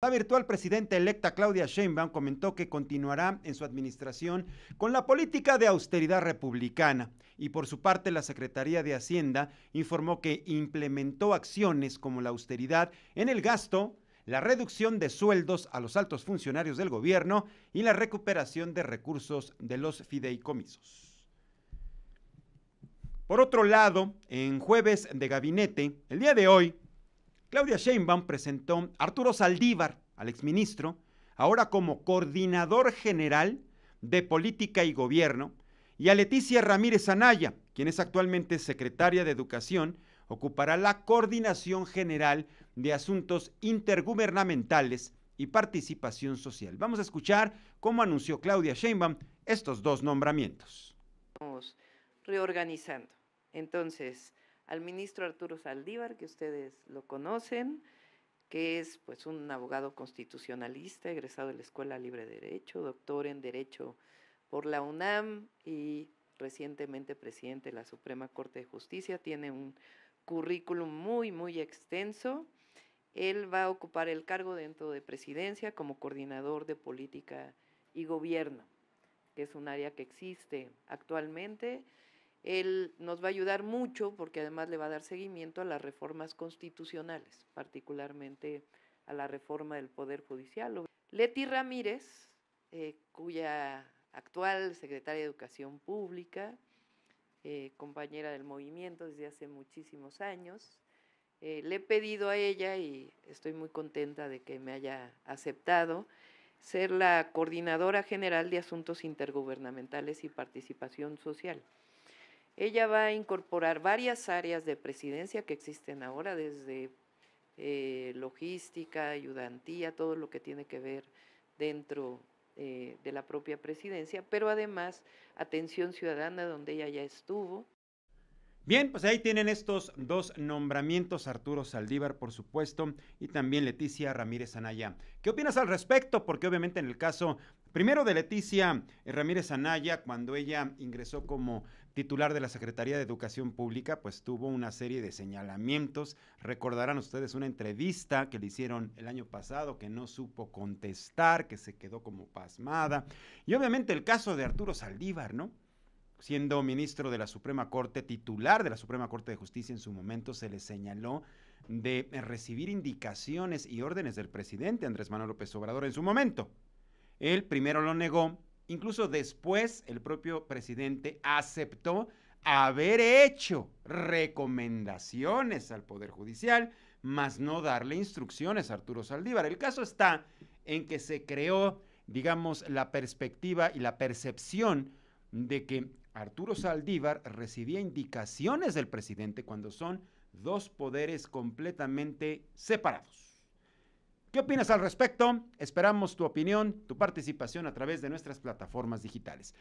La virtual presidenta electa Claudia Sheinbaum comentó que continuará en su administración con la política de austeridad republicana y por su parte la Secretaría de Hacienda informó que implementó acciones como la austeridad en el gasto, la reducción de sueldos a los altos funcionarios del gobierno y la recuperación de recursos de los fideicomisos. Por otro lado, en jueves de gabinete, el día de hoy, Claudia Sheinbaum presentó a Arturo Saldívar, al exministro, ahora como coordinador general de política y gobierno, y a Leticia Ramírez Anaya, quien es actualmente secretaria de Educación, ocupará la coordinación general de asuntos intergubernamentales y participación social. Vamos a escuchar cómo anunció Claudia Sheinbaum estos dos nombramientos. Estamos reorganizando. Entonces, al ministro Arturo Saldívar, que ustedes lo conocen, que es pues un abogado constitucionalista, egresado de la Escuela Libre de Derecho, doctor en Derecho por la UNAM y recientemente presidente de la Suprema Corte de Justicia. Tiene un currículum muy, muy extenso. Él va a ocupar el cargo dentro de presidencia como coordinador de política y gobierno, que es un área que existe actualmente él nos va a ayudar mucho porque además le va a dar seguimiento a las reformas constitucionales, particularmente a la reforma del Poder Judicial. Leti Ramírez, eh, cuya actual secretaria de Educación Pública, eh, compañera del movimiento desde hace muchísimos años, eh, le he pedido a ella y estoy muy contenta de que me haya aceptado ser la coordinadora general de asuntos intergubernamentales y participación social. Ella va a incorporar varias áreas de presidencia que existen ahora, desde eh, logística, ayudantía, todo lo que tiene que ver dentro eh, de la propia presidencia, pero además atención ciudadana, donde ella ya estuvo, Bien, pues ahí tienen estos dos nombramientos, Arturo Saldívar, por supuesto, y también Leticia Ramírez Anaya. ¿Qué opinas al respecto? Porque obviamente en el caso primero de Leticia eh, Ramírez Anaya, cuando ella ingresó como titular de la Secretaría de Educación Pública, pues tuvo una serie de señalamientos. Recordarán ustedes una entrevista que le hicieron el año pasado, que no supo contestar, que se quedó como pasmada. Y obviamente el caso de Arturo Saldívar, ¿no? siendo ministro de la Suprema Corte, titular de la Suprema Corte de Justicia en su momento, se le señaló de recibir indicaciones y órdenes del presidente Andrés Manuel López Obrador en su momento. Él primero lo negó, incluso después el propio presidente aceptó haber hecho recomendaciones al Poder Judicial, más no darle instrucciones a Arturo Saldívar. El caso está en que se creó, digamos, la perspectiva y la percepción de que Arturo Saldívar recibía indicaciones del presidente cuando son dos poderes completamente separados. ¿Qué opinas al respecto? Esperamos tu opinión, tu participación a través de nuestras plataformas digitales.